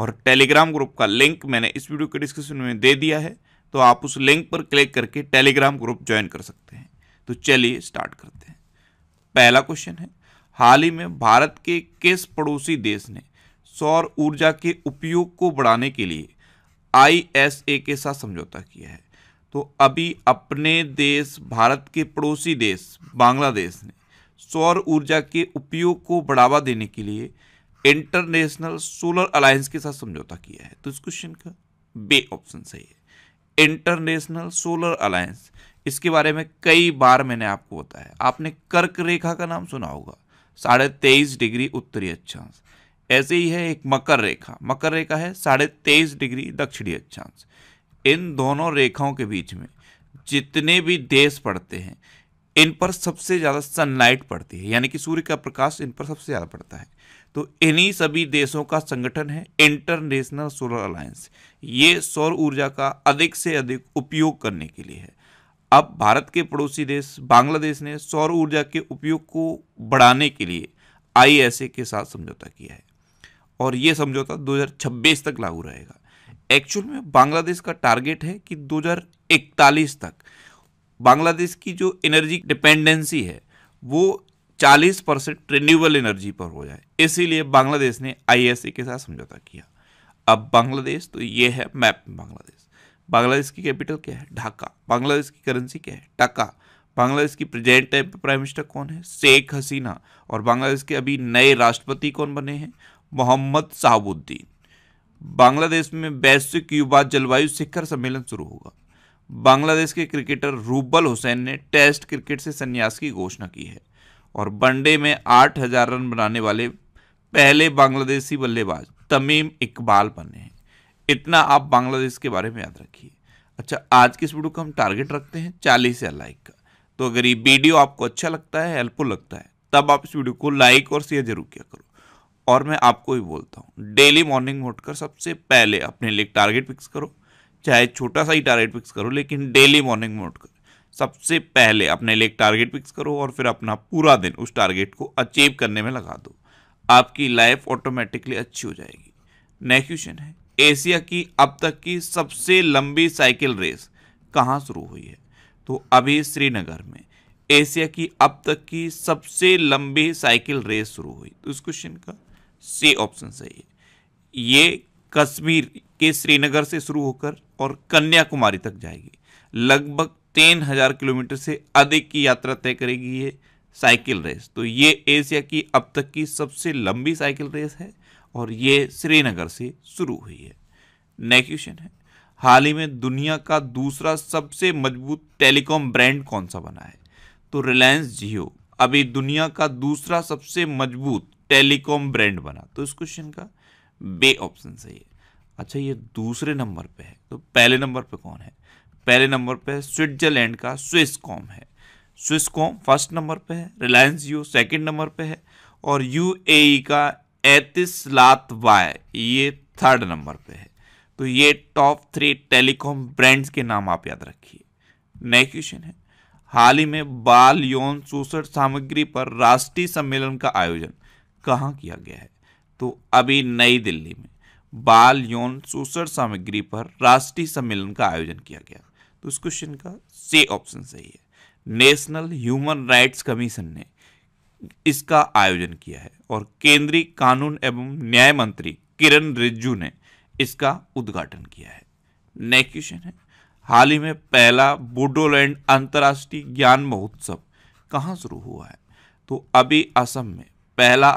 और Telegram group का link मैंने इस वीडियो के डिस्क्रिप्शन में दे दिया है तो आप उस लिंक पर क्लिक करके टेलीग्राम ग्रुप ज्वाइन कर सकते हैं तो चलिए स्टार्ट करते हैं पहला क्वेश्चन है हाल ही में भारत के किस पड़ोसी देश ने सौर ऊर्जा के उपयोग को बढ़ाने के लिए आईएसए के साथ समझौता किया है तो अभी अपने देश भारत के पड़ोसी देश बांग्लादेश ने सौर ऊर्जा के उपयोग को बढ़ावा देने के लिए इंटरनेशनल सोलर अलायंस के साथ समझौता किया है तो इस क्वेश्चन का बे ऑप्शन सही है इंटरनेशनल सोलर अलायंस इसके बारे में कई बार मैंने आपको बताया आपने कर्क रेखा का नाम सुना होगा साढ़े तेईस डिग्री उत्तरी अक्षांश ऐसे ही है एक मकर रेखा मकर रेखा है साढ़े तेईस डिग्री दक्षिणी अक्षांश इन दोनों रेखाओं के बीच में जितने भी देश पड़ते हैं इन पर सबसे ज़्यादा सनलाइट पड़ती है यानी कि सूर्य का प्रकाश इन पर सबसे ज़्यादा पड़ता है तो इन्हीं सभी देशों का संगठन है इंटरनेशनल सोलर अलायंस ये सौर ऊर्जा का अधिक से अधिक उपयोग करने के लिए है अब भारत के पड़ोसी देश बांग्लादेश ने सौर ऊर्जा के उपयोग को बढ़ाने के लिए आईएसए के साथ समझौता किया है और ये समझौता 2026 तक लागू रहेगा एक्चुअल में बांग्लादेश का टारगेट है कि 2041 तक बांग्लादेश की जो एनर्जी डिपेंडेंसी है वो 40 परसेंट रिन्यूबल एनर्जी पर हो जाए इसीलिए बांग्लादेश ने आई e के साथ समझौता किया अब बांग्लादेश तो ये है मैप बांग्लादेश बांग्लादेश की कैपिटल क्या है ढाका बांग्लादेश की करेंसी क्या है टाका बांग्लादेश की प्रेजेंट टाइम प्राइम मिनिस्टर कौन है शेख हसीना और बांग्लादेश के अभी नए राष्ट्रपति कौन बने हैं मोहम्मद साहबुद्दीन बांग्लादेश में वैश्विक युवा जलवायु शिखर सम्मेलन शुरू होगा बांग्लादेश के क्रिकेटर रूबल हुसैन ने टेस्ट क्रिकेट से संन्यास की घोषणा की है और वनडे में आठ हजार रन बनाने वाले पहले बांग्लादेशी बल्लेबाज तमीम इकबाल बने हैं इतना आप बांग्लादेश के बारे में याद रखिए अच्छा आज की इस वीडियो को हम टारगेट रखते हैं चालीस या लाइक का तो अगर ये वीडियो आपको अच्छा लगता है हेल्पफुल लगता है तब आप इस वीडियो को लाइक और शेयर जरूर किया करो और मैं आपको भी बोलता हूँ डेली मॉर्निंग उठकर सबसे पहले अपने लिए टारगेट फिक्स करो चाहे छोटा सा ही टारगेट फिक्स करो लेकिन डेली मॉर्निंग में उठकर सबसे पहले अपने लिए एक टारगेट फिक्स करो और फिर अपना पूरा दिन उस टारगेट को अचीव करने में लगा दो आपकी लाइफ ऑटोमेटिकली अच्छी हो जाएगी नेक्स्ट क्वेश्चन है एशिया की अब तक की सबसे लंबी साइकिल रेस कहाँ शुरू हुई है तो अभी श्रीनगर में एशिया की अब तक की सबसे लंबी साइकिल रेस शुरू हुई तो इस क्वेश्चन का सी ऑप्शन सही है ये कश्मीर के श्रीनगर से शुरू होकर और कन्याकुमारी तक जाएगी लगभग तीन हज़ार किलोमीटर से अधिक की यात्रा तय करेगी ये साइकिल रेस तो ये एशिया की अब तक की सबसे लंबी साइकिल रेस है और ये श्रीनगर से शुरू हुई है नेक्स्ट क्वेश्चन है हाल ही में दुनिया का दूसरा सबसे मजबूत टेलीकॉम ब्रांड कौन सा बना है तो रिलायंस जियो अभी दुनिया का दूसरा सबसे मजबूत टेलीकॉम ब्रांड बना तो इस क्वेश्चन का बे ऑप्शन सही है अच्छा ये दूसरे नंबर पे है तो पहले नंबर पे कौन है पहले नंबर पे स्विट्जरलैंड का स्विस कॉम है स्विस कॉम फर्स्ट नंबर पे है रिलायंस यू सेकंड नंबर पे है और यू का एतिस लात वाय ये थर्ड नंबर पे है तो ये टॉप थ्री टेलीकॉम ब्रांड्स के नाम आप याद रखिए नेक्स्ट क्वेश्चन है हाल ही में बाल यौन शोषण सामग्री पर राष्ट्रीय सम्मेलन का आयोजन कहाँ किया गया है तो अभी नई दिल्ली में बाल यौन शोषण सामग्री पर राष्ट्रीय सम्मेलन का आयोजन किया गया तो इस क्वेश्चन का सी ऑप्शन सही है नेशनल ह्यूमन राइट्स कमीशन ने इसका आयोजन किया है और केंद्रीय कानून एवं न्याय मंत्री किरण रिज्जू ने इसका उद्घाटन किया है नेक्स्ट क्वेश्चन है हाल ही में पहला बोडोलैंड अंतर्राष्ट्रीय ज्ञान महोत्सव कहाँ शुरू हुआ है तो अभी असम में पहला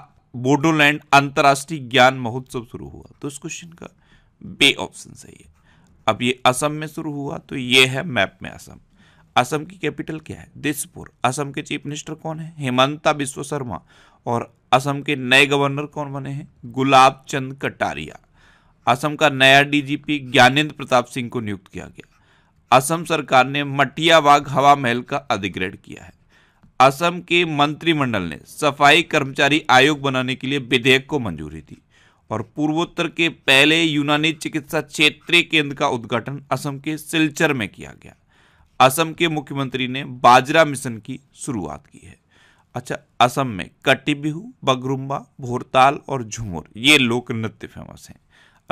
बोडोलैंड अंतर्राष्ट्रीय ज्ञान महोत्सव शुरू हुआ तो इस क्वेश्चन का बे ऑप्शन सही है अब ये असम में शुरू हुआ तो ये है मैप में असम असम की कैपिटल क्या है दिसपुर असम के चीफ मिनिस्टर कौन है हेमंता बिश्व शर्मा और असम के नए गवर्नर कौन बने हैं गुलाब चंद कटारिया असम का नया डीजीपी ज्ञानेंद्र प्रताप सिंह को नियुक्त किया गया असम सरकार ने मटिया बाग हवा महल का अधिग्रहण किया है असम के मंत्रिमंडल ने सफाई कर्मचारी आयोग बनाने के लिए विधेयक को मंजूरी दी और पूर्वोत्तर के पहले यूनानी चिकित्सा क्षेत्रीय केंद्र का उद्घाटन असम के सिलचर में किया गया असम के मुख्यमंत्री ने बाजरा मिशन की शुरुआत की है अच्छा असम में कट्टी बिहू बगरुम्बा भोरताल और झुमुर ये लोक नृत्य फेमस हैं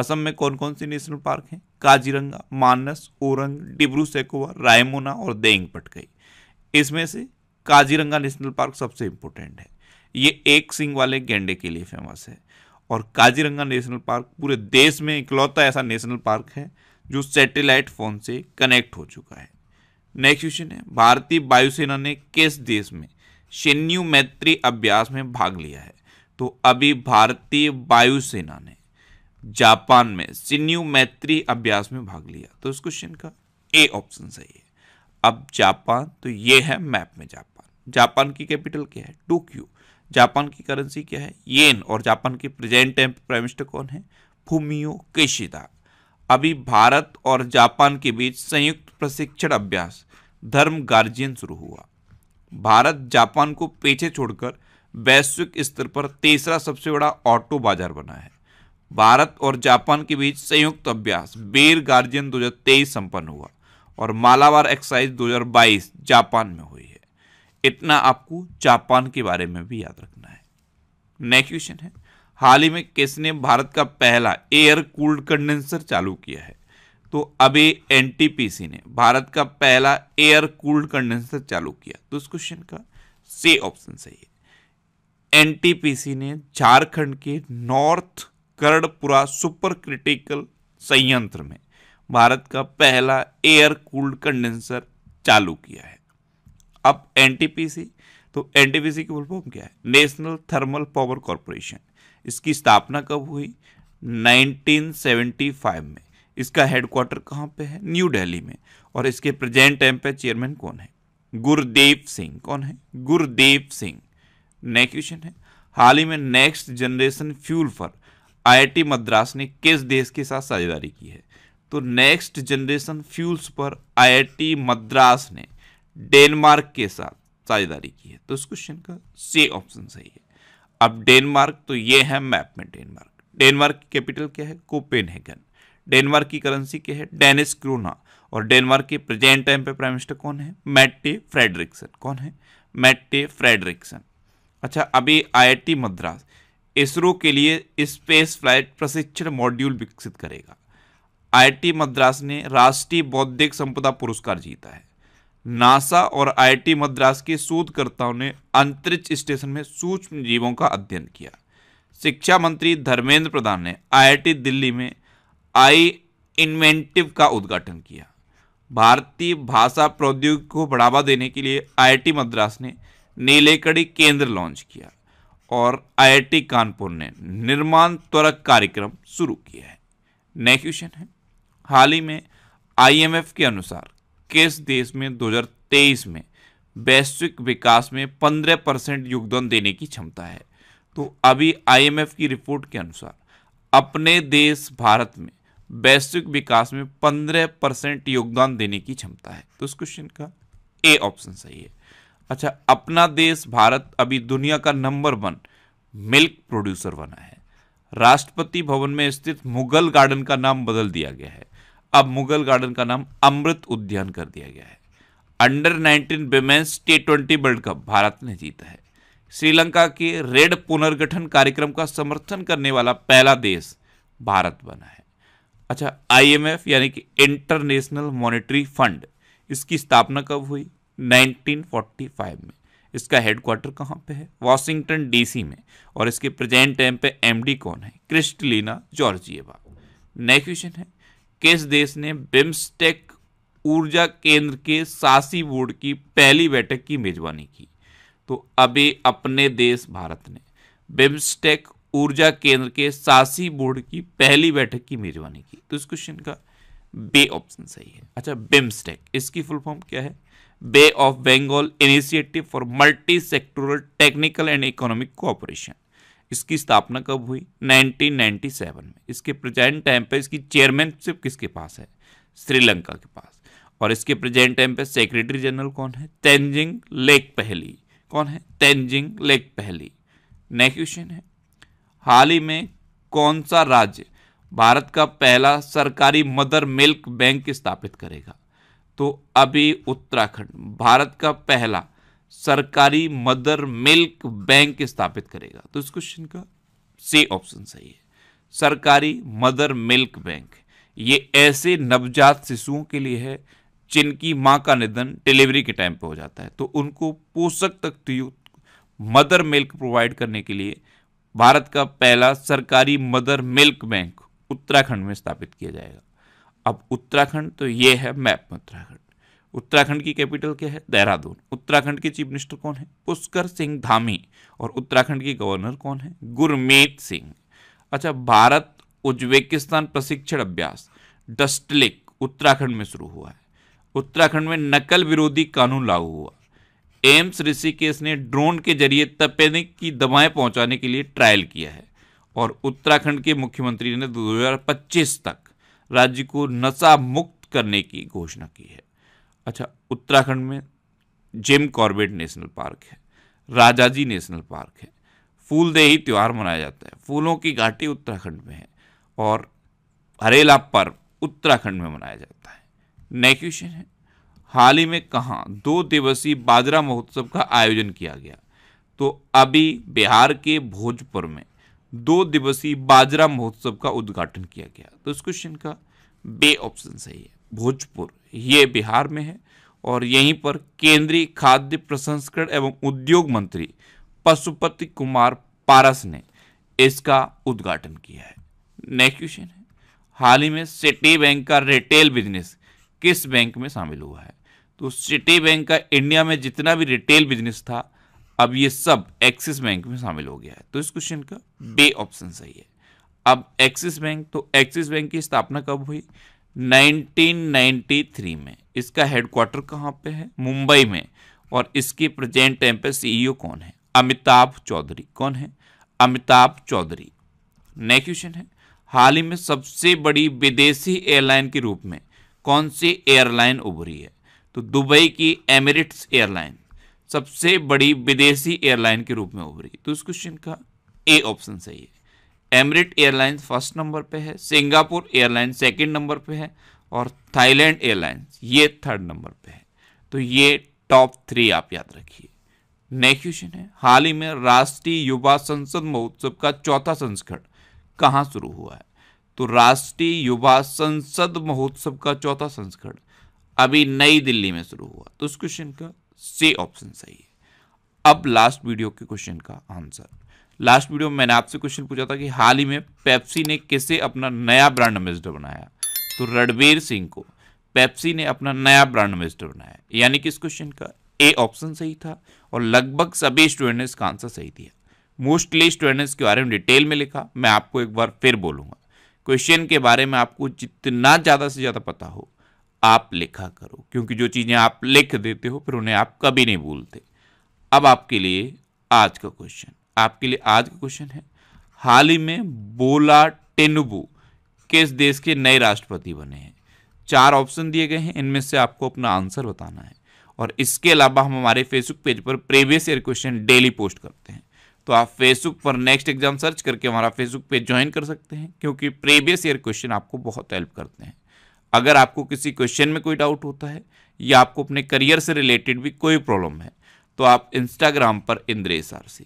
असम में कौन कौन से नेशनल पार्क हैं काजीरंगा मानस ओरंग डिब्रू सेकोवा रायमोना और देंग पटकई इसमें से काजीरंगा नेशनल पार्क सबसे इंपॉर्टेंट है ये एक सिंग वाले गेंडे के लिए फेमस है और काजीरंगा नेशनल पार्क पूरे देश में इकलौता ऐसा नेशनल पार्क है जो सैटेलाइट फ़ोन से कनेक्ट हो चुका है नेक्स्ट क्वेश्चन है भारतीय वायुसेना ने किस देश में शेन्यू मैत्री अभ्यास में भाग लिया है तो अभी भारतीय वायुसेना ने जापान में सिन्यू मैत्री अभ्यास में भाग लिया तो इस क्वेश्चन का ए ऑप्शन सही है अब जापान तो ये है मैप में जापान जापान की कैपिटल क्या है टोक्यो जापान की करेंसी क्या है येन और जापान के प्रेजेंट टाइम प्राइम मिनिस्टर कौन है फूमियो केशिदा अभी भारत और जापान के बीच संयुक्त प्रशिक्षण अभ्यास धर्म गार्जियन शुरू हुआ भारत जापान को पीछे छोड़कर वैश्विक स्तर पर तीसरा सबसे बड़ा ऑटो बाजार बना है भारत और जापान के बीच संयुक्त अभ्यास बेर गार्जियन 2023 संपन्न हुआ और मालावार एक्साइज 2022 जापान में हुई इतना आपको जापान के बारे में भी याद रखना है नेक्स्ट क्वेश्चन है हाल ही में किसने भारत का पहला एयर कूल्ड कंडेंसर चालू किया है तो अभी एनटीपीसी ने भारत का पहला एयर कूल्ड कंडेंसर चालू किया तो इस क्वेश्चन का सी ऑप्शन सही है एनटीपीसी ने झारखंड के नॉर्थ करड़पुरा सुपर क्रिटिकल संयंत्र में भारत का पहला एयर कूल्ड कंडेंसर चालू किया है अब एनटीपीसी तो एनटीपीसी की फुल फॉर्म क्या है नेशनल थर्मल पावर कॉरपोरेशन इसकी स्थापना कब हुई 1975 में इसका हेडक्वार्टर कहाँ पे है न्यू दिल्ली में और इसके प्रेजेंट टाइम पे चेयरमैन कौन है गुरदेव सिंह कौन है गुरदेव सिंह नेक्स्ट क्वेश्चन है हाल ही में नेक्स्ट जनरेशन फ्यूल पर आईआईटी मद्रास ने किस देश के साथ साझेदारी की है तो नेक्स्ट जनरेशन फ्यूल्स पर आईआईटी मद्रास ने डेनमार्क के साथ साझेदारी की है तो इस क्वेश्चन का सी ऑप्शन सही है अब डेनमार्क तो ये है मैप में डेनमार्क डेनमार्क की कैपिटल क्या है कोपेनहेगन डेनमार्क की करेंसी क्या है डेनिस क्रोना और डेनमार्क के प्रेजेंट टाइम पे प्राइम मिनिस्टर कौन है मैटे फ्रेडरिक्सन कौन है मैट्टे फ्रेडरिक्सन अच्छा अभी आईआईटी मद्रास इसरो के लिए स्पेस फ्लाइट प्रशिक्षण मॉड्यूल विकसित करेगा आईआईटी मद्रास ने राष्ट्रीय बौद्धिक संपदा पुरस्कार जीता है नासा और आईटी मद्रास के शोधकर्ताओं ने अंतरिक्ष स्टेशन में सूक्ष्म जीवों का अध्ययन किया शिक्षा मंत्री धर्मेंद्र प्रधान ने आईआईटी दिल्ली में आई इन्वेंटिव का उद्घाटन किया भारतीय भाषा प्रौद्योगिकी को बढ़ावा देने के लिए आईआईटी मद्रास ने नीलेकड़ी केंद्र लॉन्च किया और आईआईटी कानपुर ने निर्माण त्वरक कार्यक्रम शुरू किया है नेक्स्ट क्वेश्चन है हाल ही में आईएमएफ के अनुसार किस देश में 2023 में वैश्विक विकास में 15 परसेंट योगदान देने की क्षमता है तो अभी आईएमएफ की रिपोर्ट के अनुसार अपने देश भारत में वैश्विक विकास में 15 परसेंट योगदान देने की क्षमता है तो इस क्वेश्चन का ए ऑप्शन सही है अच्छा अपना देश भारत अभी दुनिया का नंबर वन मिल्क प्रोड्यूसर बना है राष्ट्रपति भवन में स्थित मुगल गार्डन का नाम बदल दिया गया है अब मुगल गार्डन का नाम अमृत उद्यान कर दिया गया है under 19 women's T twenty world cup Bharat ने जीता है श्रीलंका के रेड पुनर्गठन कार्यक्रम का समर्थन करने वाला पहला देश भारत बना है अच्छा आईएमएफ यानी कि इंटरनेशनल मॉनेटरी फंड इसकी स्थापना कब हुई 1945 में इसका हेडक्वार्टर कहाँ पे है वॉशिंगटन डीसी में और इसके प्रेजेंट टाइम पे एमडी कौन है क्रिस्टलिना जॉर्जिएवा नेक्स्ट क्वेश्चन है किस देश ने बिम्स्टेक ऊर्जा केंद्र के सासी बोर्ड की पहली बैठक की मेजबानी की तो अभी अपने देश भारत ने बिम्स्टेक ऊर्जा केंद्र के सासी बोर्ड की पहली बैठक की मेजबानी की तो इस क्वेश्चन का बे ऑप्शन सही है अच्छा बिम्स्टेक इसकी फुल फॉर्म क्या है bay of Bengal initiative for multi sectoral technical and economic cooperation इसकी स्थापना कब हुई 1997 में इसके प्रेजेंट टाइम पे इसकी चेयरमैनशिप किसके पास है श्रीलंका के पास और इसके प्रेजेंट टाइम पे सेक्रेटरी जनरल कौन है तेंजिंग लेक पहली कौन है Tenzin Lekphell next question है हाल ही में कौन सा राज्य भारत का पहला सरकारी मदर मिल्क बैंक स्थापित करेगा तो अभी उत्तराखंड भारत का पहला सरकारी मदर मिल्क बैंक स्थापित करेगा तो इस क्वेश्चन का सी ऑप्शन सही है सरकारी मदर मिल्क बैंक ये ऐसे नवजात शिशुओं के लिए है जिनकी माँ का निधन डिलीवरी के टाइम पे हो जाता है तो उनको पोषक तत्व मदर मिल्क प्रोवाइड करने के लिए भारत का पहला सरकारी मदर मिल्क बैंक उत्तराखंड में स्थापित किया जाएगा अब उत्तराखंड तो ये है मैप उत्तराखंड उत्तराखंड की कैपिटल क्या है देहरादून उत्तराखंड के चीफ मिनिस्टर कौन है पुष्कर सिंह धामी और उत्तराखंड की गवर्नर कौन है गुरमीत सिंह अच्छा भारत उज्बेकिस्तान प्रशिक्षण अभ्यास डस्टलिक उत्तराखंड में शुरू हुआ है उत्तराखंड में नकल विरोधी कानून लागू हुआ एम्स ऋषिकेश ने ड्रोन के जरिए तपेदिक की दवाएं पहुंचाने के लिए ट्रायल किया है और उत्तराखंड के मुख्यमंत्री ने 2025 तक राज्य को नशा मुक्त करने की घोषणा की है अच्छा उत्तराखंड में जेम कॉर्बेट नेशनल पार्क है राजाजी नेशनल पार्क है फूलदेही त्यौहार मनाया जाता है फूलों की घाटी उत्तराखंड में है और हरेला पर्व उत्तराखंड में मनाया जाता है नेक्स्ट क्वेश्चन है हाल ही में कहाँ दो दिवसीय बाजरा महोत्सव का आयोजन किया गया तो अभी बिहार के भोजपुर में दो दिवसीय बाजरा महोत्सव का उद्घाटन किया गया तो इस क्वेश्चन का बे ऑप्शन सही है भोजपुर ये बिहार में है और यहीं पर केंद्रीय खाद्य प्रसंस्करण एवं उद्योग मंत्री पशुपति कुमार पारस ने इसका उद्घाटन किया है नेक्स्ट क्वेश्चन है हाल ही में सिटी बैंक का रिटेल बिजनेस किस बैंक में शामिल हुआ है तो सिटी बैंक का इंडिया में जितना भी रिटेल बिजनेस था अब ये सब एक्सिस बैंक में शामिल हो गया है तो इस क्वेश्चन का बे ऑप्शन सही है अब एक्सिस बैंक तो एक्सिस बैंक की स्थापना कब हुई 1993 में इसका हेडक्वार्टर कहाँ पे है मुंबई में और इसकी प्रेजेंट टाइम पे सीईओ e कौन है अमिताभ चौधरी कौन है अमिताभ चौधरी नेक्स्ट क्वेश्चन है हाल ही में सबसे बड़ी विदेशी एयरलाइन के रूप में कौन सी एयरलाइन उभरी है तो दुबई की एमिरेट्स एयरलाइन सबसे बड़ी विदेशी एयरलाइन के रूप में उभरी तो इस क्वेश्चन का ए ऑप्शन सही है एमरिट एयरलाइन फर्स्ट नंबर पे है सिंगापुर एयरलाइन सेकंड नंबर पे है और थाईलैंड एयरलाइंस ये थर्ड नंबर पे है तो ये टॉप थ्री आप याद रखिए नेक्स्ट क्वेश्चन है हाल ही में राष्ट्रीय युवा संसद महोत्सव का चौथा संस्करण कहाँ शुरू हुआ है तो राष्ट्रीय युवा संसद महोत्सव का चौथा संस्करण अभी नई दिल्ली में शुरू हुआ तो उस क्वेश्चन का सी ऑप्शन सही है अब लास्ट वीडियो के क्वेश्चन का आंसर लास्ट वीडियो में मैंने आपसे क्वेश्चन पूछा था कि हाल ही में पेप्सी ने किसे अपना नया ब्रांड एम्बेसडर बनाया तो रणबीर सिंह को पेप्सी ने अपना नया ब्रांड एम्बेसडर बनाया यानी कि इस क्वेश्चन का ए ऑप्शन सही था और लगभग सभी स्टूडेंट ने इसका आंसर सही दिया मोस्टली स्टूडेंट्स के बारे में डिटेल में लिखा मैं आपको एक बार फिर बोलूंगा क्वेश्चन के बारे में आपको जितना ज़्यादा से ज़्यादा पता हो आप लिखा करो क्योंकि जो चीज़ें आप लिख देते हो फिर उन्हें आप कभी नहीं भूलते अब आपके लिए आज का क्वेश्चन आपके लिए आज का क्वेश्चन है हाल ही में बोला टेनुबू किस देश के नए राष्ट्रपति बने हैं चार ऑप्शन दिए गए हैं इनमें से आपको अपना आंसर बताना है और इसके अलावा हम हमारे फेसबुक पेज पर previous year question daily post करते हैं तो आप फेसबुक पर नेक्स्ट एग्जाम सर्च करके हमारा फेसबुक पेज ज्वाइन कर सकते हैं क्योंकि प्रीवियस ईयर क्वेश्चन आपको बहुत हेल्प करते हैं अगर आपको किसी क्वेश्चन में कोई डाउट होता है या आपको अपने करियर से रिलेटेड भी कोई प्रॉब्लम है तो आप इंस्टाग्राम पर इंद्रेश आर सी